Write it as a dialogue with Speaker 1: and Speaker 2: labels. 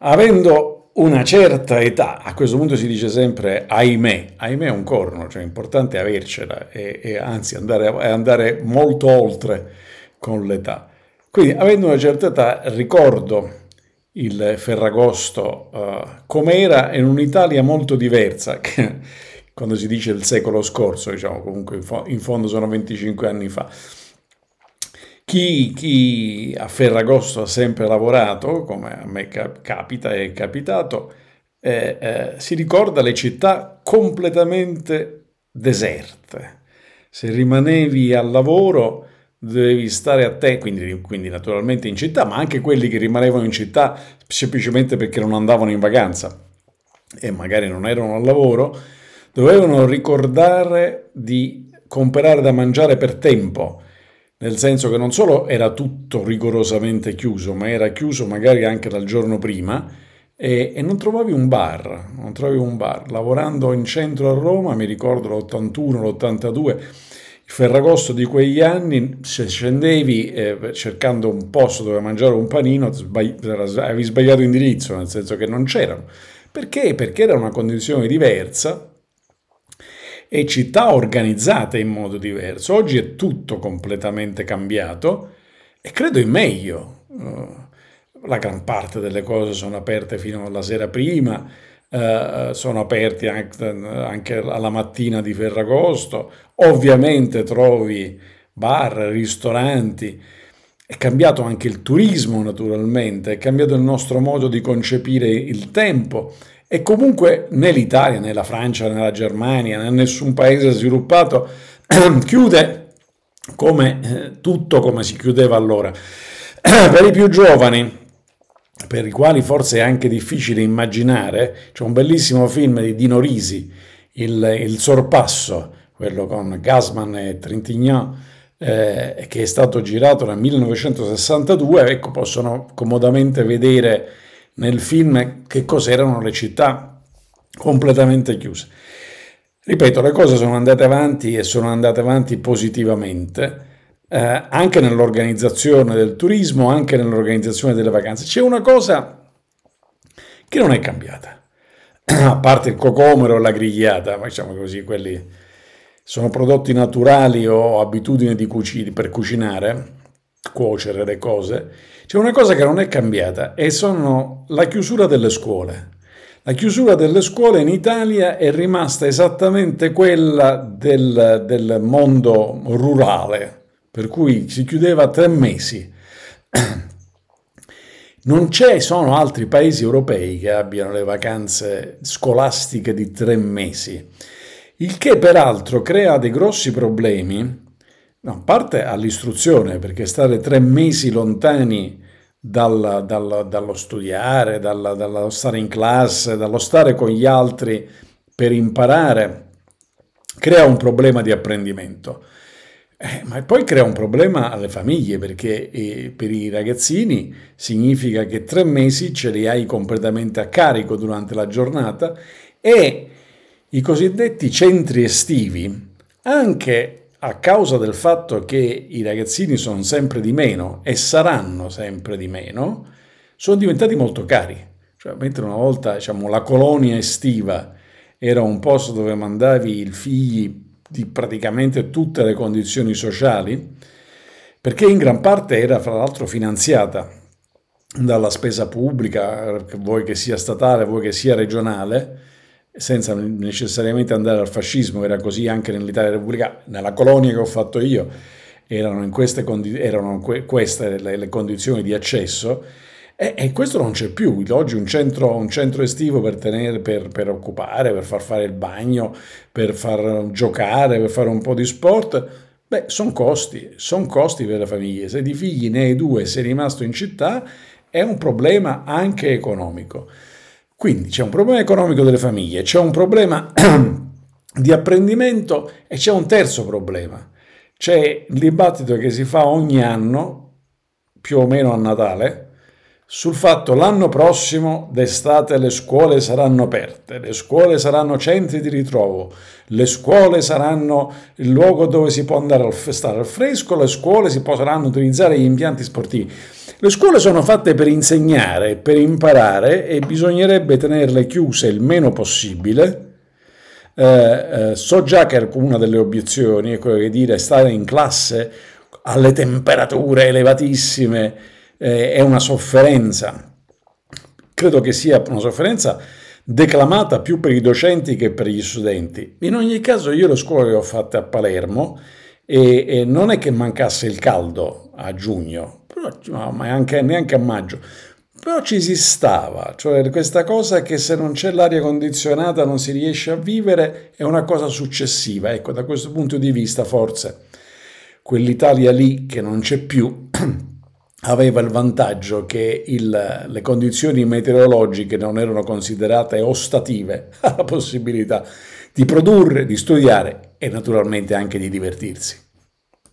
Speaker 1: Avendo una certa età, a questo punto si dice sempre ahimè, ahimè è un corno, cioè è importante avercela e, e anzi andare, andare molto oltre con l'età. Quindi avendo una certa età ricordo il Ferragosto uh, eh, era in un'Italia molto diversa, quando si dice il secolo scorso, diciamo comunque in, fo in fondo sono 25 anni fa. Chi, chi, a Ferragosto ha sempre lavorato, come a me capita e è capitato, eh, eh, si ricorda le città completamente deserte. Se rimanevi al lavoro dovevi stare a te, quindi, quindi, naturalmente in città, ma anche quelli che rimanevano in città semplicemente perché non andavano in vacanza e magari non erano al lavoro, dovevano ricordare di comprare da mangiare per tempo, nel senso che non solo era tutto rigorosamente chiuso, ma era chiuso magari anche dal giorno prima e, e non trovavi un bar, non trovavi un bar. Lavorando in centro a Roma, mi ricordo l'81, l'82, il Ferragosto di quegli anni, se scendevi eh, cercando un posto dove mangiare un panino, sbagli- avevi sbagliato indirizzo, nel senso che non c'erano. Perché? Perché era una condizione diversa e città organizzate in modo diverso. Oggi è tutto completamente cambiato e credo in meglio. Eh, la gran parte delle cose sono aperte fino alla sera prima, eh, sono aperte anche, alla mattina di Ferragosto, ovviamente trovi bar, ristoranti, è cambiato anche il turismo naturalmente, è cambiato il nostro modo di concepire il tempo, e comunque né l'Italia, né la Francia, né la Germania, né nessun paese sviluppato chiude come eh, tutto come si chiudeva allora. per i più giovani, per i quali forse è anche difficile immaginare, c'è un bellissimo film di Dino Risi, Il, il sorpasso, quello con Gasman e Trintignant, eh, che è stato girato nel 1962, ecco, possono comodamente vedere nel film che cos'erano le città completamente chiuse.
Speaker 2: Ripeto, le cose
Speaker 1: sono andate avanti e sono andate avanti positivamente. Eh, anche nell'organizzazione del turismo, anche nell'organizzazione delle vacanze. C'è una cosa che non è cambiata, a parte il cocomero e la grigliata, diciamo così, quelli sono prodotti naturali o abitudini cuc per cucinare, cuocere le cose, c'è una cosa che non è cambiata e sono la chiusura delle scuole. La chiusura delle scuole in Italia è rimasta esattamente quella del, del mondo rurale, per cui si chiudeva tre mesi. Non ci sono altri paesi europei che abbiano le vacanze scolastiche di tre mesi, il che peraltro crea dei grossi problemi No, parte all'istruzione, perché stare tre mesi lontani dal, dal, dallo studiare, dal, dallo stare in classe, dallo stare con gli altri per imparare, crea un problema di apprendimento. Eh, ma poi crea un problema alle famiglie perché eh, per i ragazzini significa che tre mesi ce li hai completamente a carico durante la giornata e i cosiddetti centri estivi, anche a causa del fatto che i ragazzini sono sempre di meno e saranno sempre di meno, sono diventati molto cari. Cioè, mentre una volta diciamo, la colonia estiva era un posto dove mandavi i figli di praticamente tutte le condizioni sociali, perché in gran parte era fra l'altro finanziata dalla spesa pubblica, vuoi che sia statale, vuoi che sia regionale, senza necessariamente andare al fascismo, era così anche nell'Italia Repubblica, nella colonia che ho fatto io, erano, queste, erano que queste le, le, condizioni di accesso e, e questo non c'è più. Oggi un centro, un centro estivo per, tenere, per, per, occupare, per far fare il bagno, per far giocare, per fare un po' di sport, beh, sono costi, sono costi per le famiglie. Se di figli ne hai due, sei rimasto in città, è un problema anche economico. Quindi c'è un problema economico delle famiglie, c'è un problema di apprendimento e c'è un terzo problema. C'è il dibattito che si fa ogni anno, più o meno a Natale, sul fatto l'anno prossimo d'estate le scuole saranno aperte, le scuole saranno centri di ritrovo, le scuole saranno il luogo dove si può andare a stare al fresco, le scuole si potranno utilizzare gli impianti sportivi. Le scuole sono fatte per insegnare, per imparare e bisognerebbe tenerle chiuse il meno possibile. Eh, eh, so già che una delle obiezioni è quella di dire stare in classe alle temperature elevatissime eh, è una sofferenza. Credo che sia una sofferenza declamata più per i docenti che per gli studenti. In ogni caso io le scuole le ho fatte a Palermo e, e non è che mancasse il caldo a giugno, però, ma anche, neanche a maggio, però ci si stava, cioè questa cosa che se non c'è l'aria condizionata non si riesce a vivere è una cosa successiva, ecco, da questo punto di vista forse quell'Italia lì che non c'è più aveva il vantaggio che il, le condizioni meteorologiche non erano considerate ostative alla possibilità di produrre, di studiare e naturalmente anche di divertirsi.